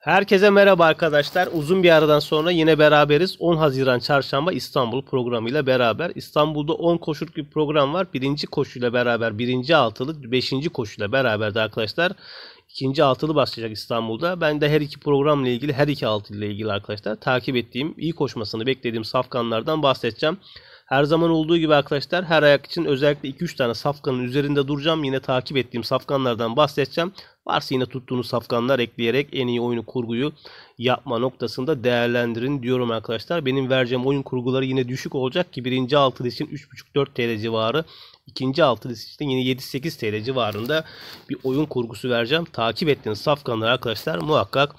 Herkese merhaba arkadaşlar. Uzun bir aradan sonra yine beraberiz. 10 Haziran Çarşamba İstanbul programıyla beraber. İstanbul'da 10 koşuluk bir program var. Birinci koşuyla beraber, birinci altılı, beşinci koşuyla beraber de arkadaşlar. ikinci altılı başlayacak İstanbul'da. Ben de her iki programla ilgili, her iki altılı ile ilgili arkadaşlar takip ettiğim, iyi koşmasını beklediğim safkanlardan bahsedeceğim. Her zaman olduğu gibi arkadaşlar her ayak için özellikle 2-3 tane safkanın üzerinde duracağım. Yine takip ettiğim safkanlardan bahsedeceğim. Varsa yine tuttuğunuz safkanlar ekleyerek en iyi oyunu kurguyu yapma noktasında değerlendirin diyorum arkadaşlar. Benim vereceğim oyun kurguları yine düşük olacak ki birinci altın için 3.5-4 TL civarı. ikinci altın için yine 7-8 TL civarında bir oyun kurgusu vereceğim. Takip ettiğiniz safkanlar arkadaşlar muhakkak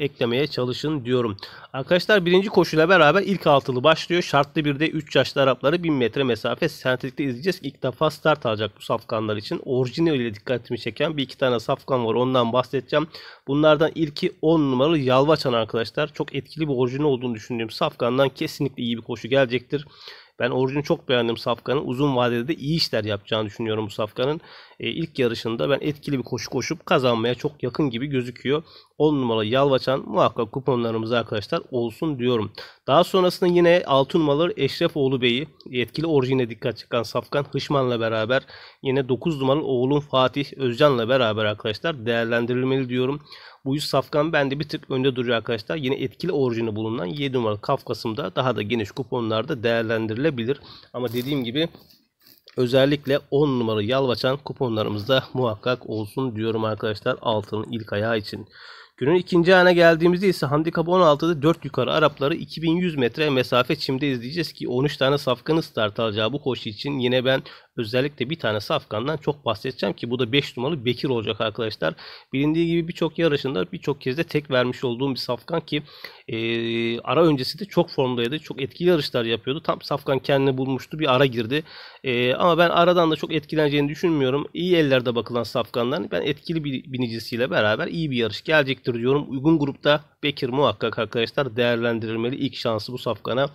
eklemeye çalışın diyorum. Arkadaşlar birinci koşuyla beraber ilk altılı başlıyor. Şartlı bir de 3 yaşlı Arapları 1000 metre mesafe sentetikte izleyeceğiz. ilk defa start alacak bu safkanlar için. Orijinaliyle dikkatimi çeken bir iki tane safkan var. Ondan bahsedeceğim. Bunlardan ilki 10 numaralı Yalvaçan arkadaşlar. Çok etkili bir orijinal olduğunu düşündüğüm safkandan kesinlikle iyi bir koşu gelecektir. Ben orucunu çok beğendim Safkan'ın. Uzun vadede de iyi işler yapacağını düşünüyorum bu Safkan'ın. E, ilk yarışında ben etkili bir koşu koşup kazanmaya çok yakın gibi gözüküyor. 10 numaralı Yalvaçan muhakkak kuponlarımız arkadaşlar olsun diyorum. Daha sonrasında yine 6 numaralı Eşrefoğlu Bey'i etkili orijine dikkat çeken Safkan Hışman'la beraber yine 9 numaralı oğlum Fatih Özcan'la beraber arkadaşlar değerlendirilmeli diyorum. Bu yüz safkan bende bir tık önde duruyor arkadaşlar. Yine etkili orijini bulunan 7 numaralı Kafkasım'da daha da geniş kuponlarda değerlendirilebilir. Ama dediğim gibi Özellikle 10 numaralı yalvaçan kuponlarımızda muhakkak olsun diyorum arkadaşlar altının ilk ayağı için. Günün ikinci ana geldiğimizde ise handikap 16'da 4 yukarı Arapları 2100 metre mesafe çimde izleyeceğiz ki 13 tane safkanın start alacağı bu koşu için yine ben özellikle bir tane safkandan çok bahsedeceğim ki bu da 5 numaralı Bekir olacak arkadaşlar. Bilindiği gibi birçok yarışında birçok kez de tek vermiş olduğum bir safkan ki e, ara öncesi de çok formdaydı. Çok etkili yarışlar yapıyordu. Tam safkan kendini bulmuştu. Bir ara girdi. E, ama ben aradan da çok etkileneceğini düşünmüyorum. İyi ellerde bakılan safkanların ben etkili bir binicisiyle beraber iyi bir yarış gelecektir olacaktır diyorum. Uygun grupta Bekir muhakkak arkadaşlar değerlendirilmeli. İlk şansı bu safkana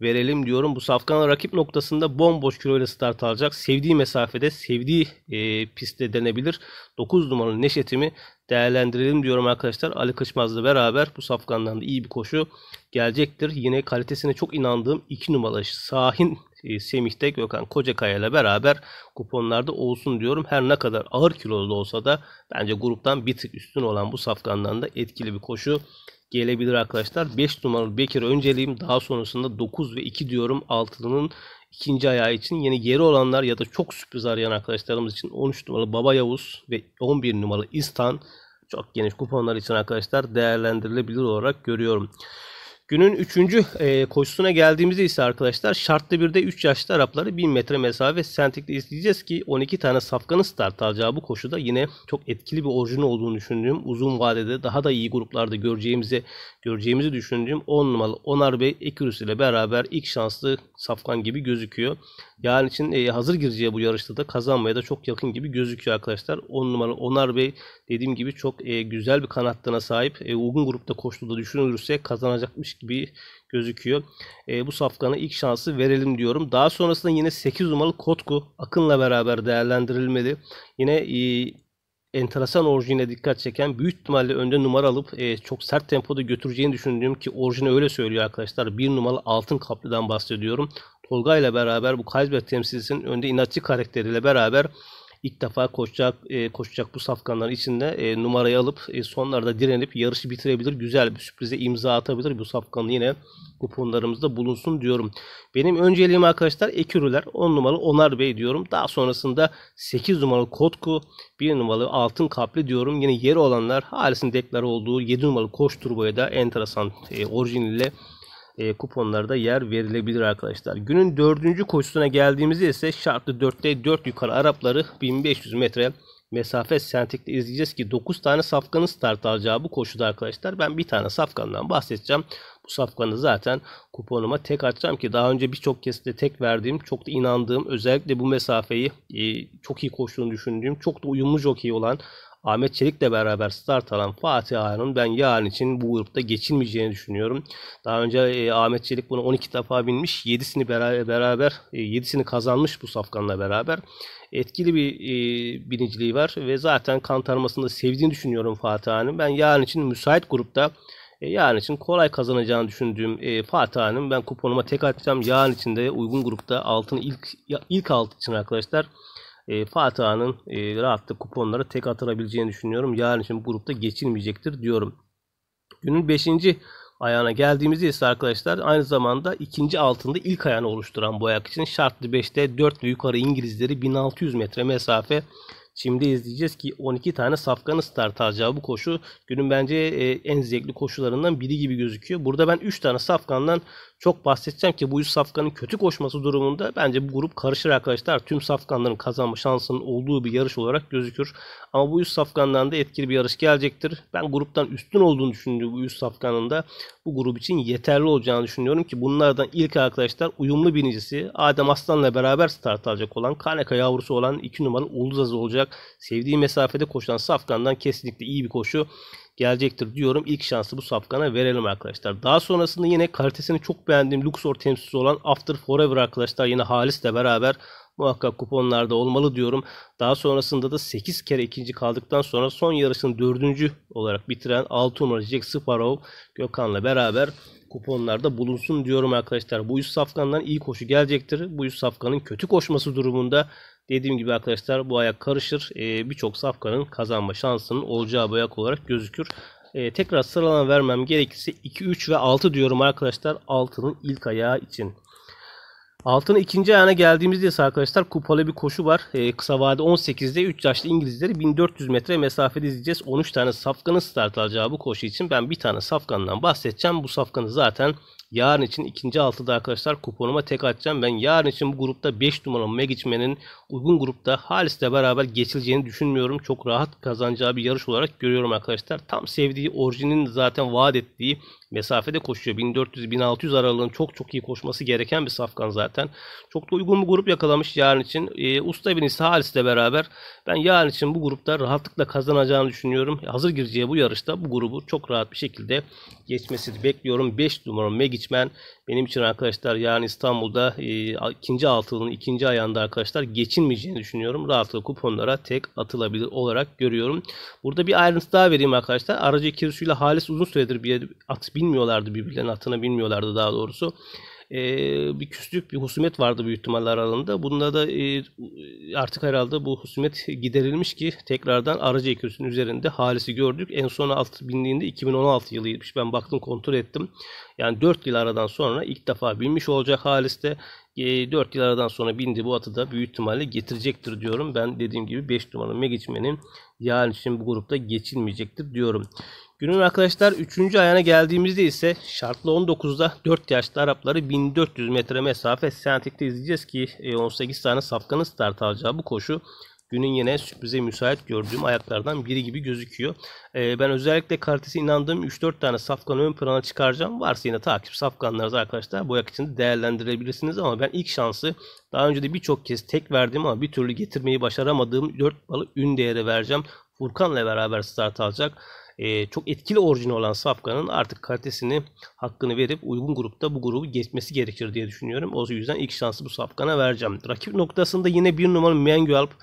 verelim diyorum. Bu safkan rakip noktasında bomboş kilo ile start alacak. Sevdiği mesafede, sevdiği e, pistte denebilir. 9 numaralı Neşet'imi değerlendirelim diyorum arkadaşlar. Ali Kışmaz'la beraber bu safkandan da iyi bir koşu gelecektir. Yine kalitesine çok inandığım 2 numaralı Sahin e, Semih de Gökhan Kocakaya ile beraber kuponlarda olsun diyorum. Her ne kadar ağır kilolu olsa da bence gruptan bir tık üstün olan bu safkandan da etkili bir koşu gelebilir arkadaşlar. 5 numaralı Bekir önceliğim. Daha sonrasında 9 ve 2 diyorum. Altılının ikinci ayağı için. Yeni geri olanlar ya da çok sürpriz arayan arkadaşlarımız için 13 numaralı Baba Yavuz ve 11 numaralı İstan çok geniş kuponlar için arkadaşlar değerlendirilebilir olarak görüyorum. Günün üçüncü E, koşusuna geldiğimizde ise arkadaşlar şartlı bir de 3 yaşlı Arapları 1000 metre mesafe Sentik'te izleyeceğiz ki 12 tane safkanın start alacağı bu koşuda yine çok etkili bir orijin olduğunu düşündüğüm uzun vadede daha da iyi gruplarda göreceğimizi göreceğimizi düşündüğüm 10 numaralı Onar Bey Ekürüs ile beraber ilk şanslı safkan gibi gözüküyor. yani için e, hazır gireceği bu yarışta da kazanmaya da çok yakın gibi gözüküyor arkadaşlar. 10 numaralı Onar Bey dediğim gibi çok e, güzel bir kanatlığına sahip. E, uygun grupta koştuğu da düşünülürse kazanacakmış geçmiş gibi gözüküyor. E, bu safkana ilk şansı verelim diyorum. Daha sonrasında yine 8 numaralı Kotku Akın'la beraber değerlendirilmeli. Yine e, enteresan orijine dikkat çeken büyük ihtimalle önde numara alıp e, çok sert tempoda götüreceğini düşündüğüm ki orijine öyle söylüyor arkadaşlar. Bir numaralı altın kaplıdan bahsediyorum. Tolga ile beraber bu Kaysbet temsilcisinin önde inatçı karakteriyle beraber ilk defa koşacak e, koşacak bu safkanların içinde e, numarayı alıp e, sonlarda direnip yarışı bitirebilir. Güzel bir sürprize imza atabilir. Bu safkanı yine kuponlarımızda bulunsun diyorum. Benim önceliğim arkadaşlar Ekürüler 10 numaralı Onar Bey diyorum. Daha sonrasında 8 numaralı Kotku 1 numaralı Altın Kaplı diyorum. Yine yeri olanlar Halis'in dekları olduğu 7 numaralı Koç Turbo'ya da enteresan e, orijiniyle e, kuponlarda yer verilebilir arkadaşlar. Günün dördüncü koşusuna geldiğimizde ise şartlı 4'te 4 yukarı Arapları 1500 metre mesafe sentikte izleyeceğiz ki 9 tane safkanın start alacağı bu koşuda arkadaşlar. Ben bir tane safkandan bahsedeceğim. Bu safkanı zaten kuponuma tek atacağım ki daha önce birçok kez de tek verdiğim, çok da inandığım, özellikle bu mesafeyi e, çok iyi koştuğunu düşündüğüm, çok da uyumlu jockey olan Ahmet Çelik'le beraber start alan Fatih Ayhan'ın ben yarın için bu grupta geçilmeyeceğini düşünüyorum. Daha önce e, Ahmet Çelik bunu 12 defa binmiş. 7'sini beraber, e, 7'sini kazanmış bu safkanla beraber. Etkili bir e, biniciliği var ve zaten kan tarmasında sevdiğini düşünüyorum Fatih Ayhan'ın. Ben yarın için müsait grupta e, yarın için kolay kazanacağını düşündüğüm e, Fatih Hanım ben kuponuma tek atacağım. Yarın içinde uygun grupta altın ilk ilk altı için arkadaşlar e, Fatiha'nın e, rahatlıkla kuponları tek atılabileceğini düşünüyorum. Yarın için grupta geçilmeyecektir diyorum. Günün 5. ayağına geldiğimizde ise arkadaşlar aynı zamanda ikinci altında ilk ayağını oluşturan bu ayak için şartlı 5'te 4 ve yukarı İngilizleri 1600 metre mesafe Şimdi izleyeceğiz ki 12 tane safkanı start alacağı bu koşu günün bence e, en zevkli koşularından biri gibi gözüküyor. Burada ben 3 tane safkandan çok bahsedeceğim ki bu 100 safkanın kötü koşması durumunda bence bu grup karışır arkadaşlar. Tüm safkanların kazanma şansının olduğu bir yarış olarak gözükür. Ama bu 100 safkandan da etkili bir yarış gelecektir. Ben gruptan üstün olduğunu düşündüğüm bu 100 safkanın da bu grup için yeterli olacağını düşünüyorum ki bunlardan ilk arkadaşlar uyumlu birincisi Adem Aslan'la beraber start alacak olan Kaneka yavrusu olan 2 numaralı Uluzaz olacak. Sevdiği mesafede koşan safkandan kesinlikle iyi bir koşu gelecektir diyorum. İlk şansı bu safkana verelim arkadaşlar. Daha sonrasında yine kalitesini çok beğendiğim Luxor temsilcisi olan After Forever arkadaşlar yine Halis ile beraber muhakkak kuponlarda olmalı diyorum. Daha sonrasında da 8 kere ikinci kaldıktan sonra son yarışını dördüncü olarak bitiren 6 numara Jack Sparrow Gökhan'la beraber kuponlarda bulunsun diyorum arkadaşlar. Bu 100 safkandan iyi koşu gelecektir. Bu 100 safkanın kötü koşması durumunda Dediğim gibi arkadaşlar bu ayak karışır. E, Birçok safkanın kazanma şansının olacağı bir ayak olarak gözükür. E, tekrar sıralama vermem gerekirse 2, 3 ve 6 diyorum arkadaşlar. 6'nın ilk ayağı için. Altının ikinci ayağına geldiğimizde ise arkadaşlar kupalı bir koşu var. E, kısa vade 18'de 3 yaşlı İngilizleri 1400 metre mesafede izleyeceğiz. 13 tane safkanın start alacağı bu koşu için ben bir tane safkandan bahsedeceğim. Bu safkanı zaten Yarın için ikinci altıda arkadaşlar kuponuma tek atacağım. Ben yarın için bu grupta 5 numaralı Megiçmen'in uygun grupta Halis'le beraber geçileceğini düşünmüyorum. Çok rahat kazanacağı bir yarış olarak görüyorum arkadaşlar. Tam sevdiği orijinin zaten vaat ettiği mesafede koşuyor. 1400-1600 aralığın çok çok iyi koşması gereken bir safkan zaten. Çok da uygun bir grup yakalamış yarın için. E, Usta binisi Halis'le beraber ben yarın için bu grupta rahatlıkla kazanacağını düşünüyorum. Hazır gireceği bu yarışta bu grubu çok rahat bir şekilde geçmesini bekliyorum. 5 numara Megiçmen benim için arkadaşlar yarın İstanbul'da e, ikinci altının ikinci ayağında arkadaşlar geçinmeyeceğini düşünüyorum. Rahatlıkla kuponlara tek atılabilir olarak görüyorum. Burada bir ayrıntı daha vereyim arkadaşlar. Aracı Kirsu Halis uzun süredir bir at bin bilmiyorlardı birbirlerinin hatına bilmiyorlardı daha doğrusu. E, bir küslük bir husumet vardı büyük ihtimalle aralarında. Bunda da e, artık herhalde bu husumet giderilmiş ki tekrardan Aracı Ekürsü'nün üzerinde halisi gördük. En son alt bindiğinde 2016 yılıymış. Ben baktım kontrol ettim. Yani 4 yıl aradan sonra ilk defa binmiş olacak haliste. 4 e, yıl aradan sonra bindi bu atı da büyük ihtimalle getirecektir diyorum. Ben dediğim gibi 5 numaralı Megiçmen'in yani şimdi bu grupta geçilmeyecektir diyorum. Günün arkadaşlar 3. ayağına geldiğimizde ise şartlı 19'da 4 yaşlı Arapları 1400 metre mesafe Sentik'te izleyeceğiz ki 18 e, tane safkanın start alacağı bu koşu günün yine sürprize müsait gördüğüm ayaklardan biri gibi gözüküyor. E, ben özellikle karitesi inandığım 3-4 tane safkanı ön plana çıkaracağım. Varsa yine takip safkanlarınızı arkadaşlar bu ayak için değerlendirebilirsiniz ama ben ilk şansı daha önce de birçok kez tek verdim ama bir türlü getirmeyi başaramadığım 4 balı ün değere vereceğim. Furkan'la beraber start alacak e, çok etkili orijini olan Safkan'ın artık kalitesini hakkını verip uygun grupta bu grubu geçmesi gerekir diye düşünüyorum. O yüzden ilk şansı bu Safkan'a vereceğim. Rakip noktasında yine bir numara Mengualp e,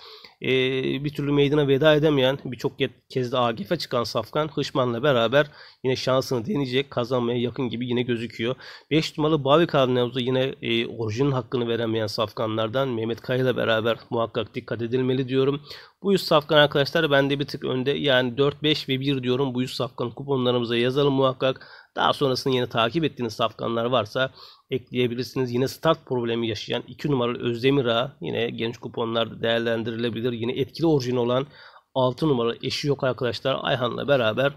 ee, bir türlü meydana veda edemeyen birçok kez de AGF'e çıkan Safkan Hışman'la beraber yine şansını deneyecek kazanmaya yakın gibi yine gözüküyor. 5 numaralı Bavi Karnavuz'u yine e, orijinin hakkını veremeyen Safkanlardan Mehmet Kaya'yla beraber muhakkak dikkat edilmeli diyorum. Bu 100 safkan arkadaşlar bende bir tık önde. Yani 4, 5 ve 1 diyorum bu 100 safkan kuponlarımıza yazalım muhakkak. Daha sonrasını yeni takip ettiğiniz safkanlar varsa ekleyebilirsiniz. Yine start problemi yaşayan 2 numaralı Özdemir Ağa yine genç kuponlarda değerlendirilebilir. Yine etkili orijin olan 6 numaralı eşi yok arkadaşlar Ayhan'la beraber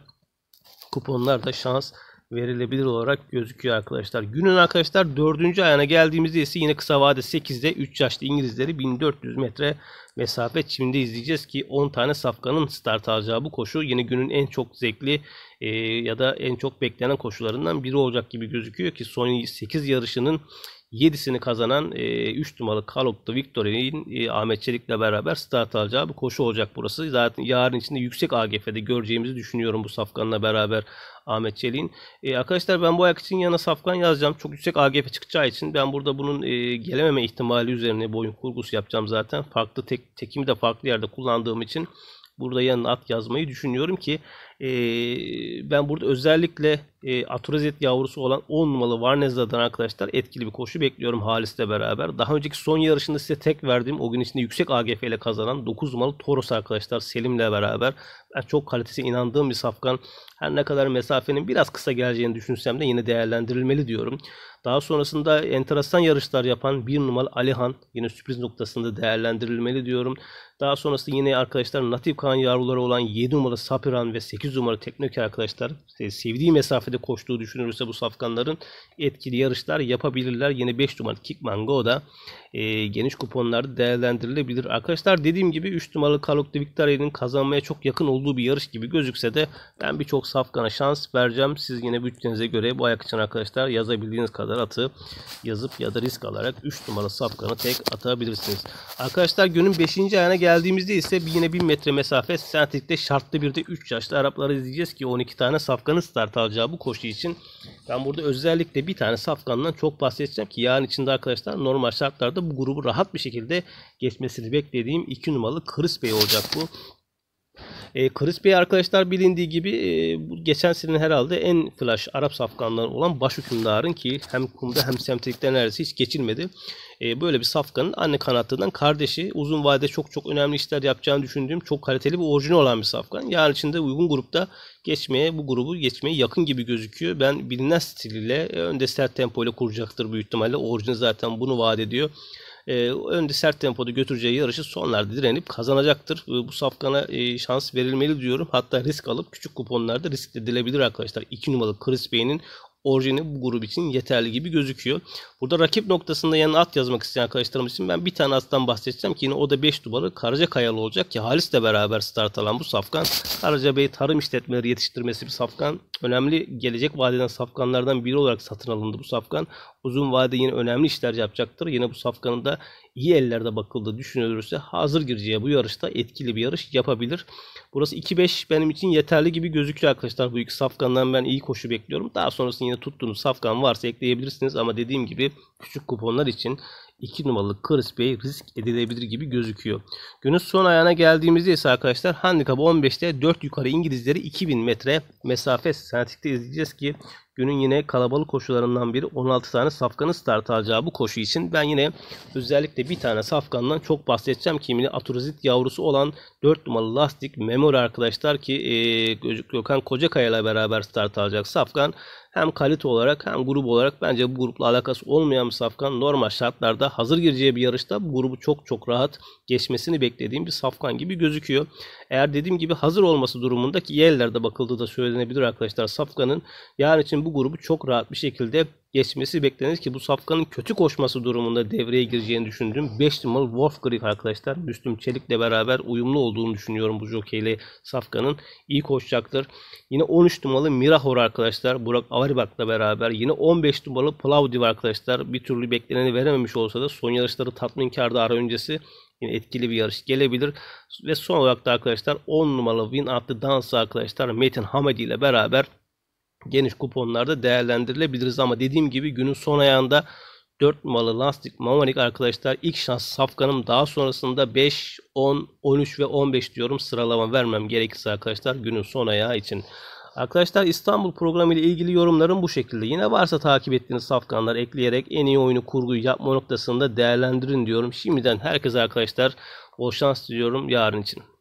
kuponlarda şans verilebilir olarak gözüküyor arkadaşlar. Günün arkadaşlar 4. ayağına geldiğimizde ise yine kısa vade 8'de 3 yaşlı İngilizleri 1400 metre mesafe çimde izleyeceğiz ki 10 tane safkanın start alacağı bu koşu yine günün en çok zevkli e, ya da en çok beklenen koşularından biri olacak gibi gözüküyor ki son 8 yarışının 7'sini kazanan 3 e, numaralı Kaloklu Victory'nin e, Ahmet Çelik'le beraber start alacağı bir koşu olacak burası. Zaten yarın içinde yüksek AGF'de göreceğimizi düşünüyorum bu safkanla beraber Ahmet Çelik'in. E, arkadaşlar ben bu ayak için yana safkan yazacağım. Çok yüksek AGF çıkacağı için ben burada bunun e, gelememe ihtimali üzerine boyun kurgusu yapacağım zaten. Farklı tek, tekimi de farklı yerde kullandığım için burada yanına at yazmayı düşünüyorum ki e, ben burada özellikle e, Atrazet yavrusu olan 10 numaralı Varnezla'dan arkadaşlar etkili bir koşu bekliyorum Halis'le beraber. Daha önceki son yarışında size tek verdiğim o gün içinde yüksek AGF ile kazanan 9 numaralı Toros arkadaşlar Selim'le beraber. Ben çok kalitesi inandığım bir safkan. Her ne kadar mesafenin biraz kısa geleceğini düşünsem de yine değerlendirilmeli diyorum. Daha sonrasında enteresan yarışlar yapan 1 numaralı Alihan yine sürpriz noktasında değerlendirilmeli diyorum. Daha sonrasında yine arkadaşlar Natif Kaan yavruları olan 7 numaralı Sapiran ve 8 8 numara Teknoki arkadaşlar ee, sevdiği mesafede koştuğu düşünülürse bu safkanların etkili yarışlar yapabilirler. Yine 5 numara Kickmango da e, geniş kuponlarda değerlendirilebilir. Arkadaşlar dediğim gibi 3 numaralı Carlos de Victoria'nın kazanmaya çok yakın olduğu bir yarış gibi gözükse de ben birçok safkana şans vereceğim. Siz yine bütçenize göre bu ayak için arkadaşlar yazabildiğiniz kadar atı yazıp ya da risk alarak 3 numaralı safkanı tek atabilirsiniz. Arkadaşlar günün 5. ayağına geldiğimizde ise yine 1000 metre mesafe Celtic'te şartlı bir de 3 yaşlı Arap startları izleyeceğiz ki 12 tane safkanın start alacağı bu koşu için. Ben burada özellikle bir tane safkandan çok bahsedeceğim ki yarın içinde arkadaşlar normal şartlarda bu grubu rahat bir şekilde geçmesini beklediğim 2 numaralı Chris Bey olacak bu. E, Chris Bey arkadaşlar bilindiği gibi e, bu geçen sene herhalde en flash Arap safkanları olan baş hükümdarın ki hem kumda hem semtelikte neredeyse hiç geçilmedi. E, böyle bir safkanın anne kanatlarından kardeşi uzun vadede çok çok önemli işler yapacağını düşündüğüm çok kaliteli bir orijinal olan bir safkan. Yarın içinde uygun grupta geçmeye bu grubu geçmeye yakın gibi gözüküyor. Ben bilinen stiliyle e, önde sert tempoyla kuracaktır büyük ihtimalle. Orijin zaten bunu vaat ediyor. E, önde sert tempoda götüreceği yarışı sonlarda direnip kazanacaktır. E, bu safkana e, şans verilmeli diyorum. Hatta risk alıp küçük kuponlarda risk edilebilir arkadaşlar. 2 numaralı Chris Bey'nin orijini bu grup için yeterli gibi gözüküyor. Burada rakip noktasında yani at yazmak isteyen arkadaşlarımız için ben bir tane attan bahsedeceğim ki yine o da 5 numaralı Karaca Kayalı olacak ki Halis de beraber start alan bu safkan. Karaca Bey tarım işletmeleri yetiştirmesi bir safkan. Önemli gelecek vadeden safkanlardan biri olarak satın alındı bu safkan uzun vadede yine önemli işler yapacaktır. Yine bu safkanın da iyi ellerde bakıldığı düşünülürse hazır gireceği bu yarışta etkili bir yarış yapabilir. Burası 2-5 benim için yeterli gibi gözüküyor arkadaşlar. Bu iki safkandan ben iyi koşu bekliyorum. Daha sonrasında yine tuttuğunuz safkan varsa ekleyebilirsiniz ama dediğim gibi küçük kuponlar için 2 numaralı Chris Bey risk edilebilir gibi gözüküyor. Günün son ayağına geldiğimizde ise arkadaşlar handikap 15'te 4 yukarı İngilizleri 2000 metre mesafe senetikte izleyeceğiz ki günün yine kalabalık koşularından biri 16 tane safkanın start alacağı bu koşu için ben yine özellikle bir tane safkandan çok bahsedeceğim ki yine Aturizit yavrusu olan 4 numaralı Lastik Memory arkadaşlar ki e, Gökhan Kocakaya ile beraber start alacak safkan hem kalite olarak hem grup olarak bence bu grupla alakası olmayan bir safkan normal şartlarda yarışta, hazır gireceği bir yarışta bu grubu çok çok rahat geçmesini beklediğim bir safkan gibi gözüküyor. Eğer dediğim gibi hazır olması durumundaki yerlerde bakıldığı da söylenebilir arkadaşlar. Safkan'ın yarın için bu grubu çok rahat bir şekilde geçmesi beklenir ki bu Safkan'ın kötü koşması durumunda devreye gireceğini düşündüğüm 5 numaralı Wolf Griff arkadaşlar. Müslüm Çelik'le beraber uyumlu olduğunu düşünüyorum bu jokeyle Safkan'ın. iyi koşacaktır. Yine 13 numaralı Mirahor arkadaşlar. Burak Avaribak'la beraber. Yine 15 numaralı Plavdiv arkadaşlar. Bir türlü bekleneni verememiş olsa da son yarışları tatminkardı ara öncesi yine etkili bir yarış gelebilir. Ve son olarak da arkadaşlar 10 numaralı Win Up Dance arkadaşlar Metin Hamedi ile beraber geniş kuponlarda değerlendirilebiliriz ama dediğim gibi günün son ayağında 4 malı Lastik Mamarik arkadaşlar ilk şans safkanım daha sonrasında 5, 10, 13 ve 15 diyorum sıralama vermem gerekirse arkadaşlar günün son ayağı için. Arkadaşlar İstanbul programı ile ilgili yorumlarım bu şekilde. Yine varsa takip ettiğiniz safkanlar ekleyerek en iyi oyunu kurguyu yapma noktasında değerlendirin diyorum. Şimdiden herkese arkadaşlar bol şans diliyorum yarın için.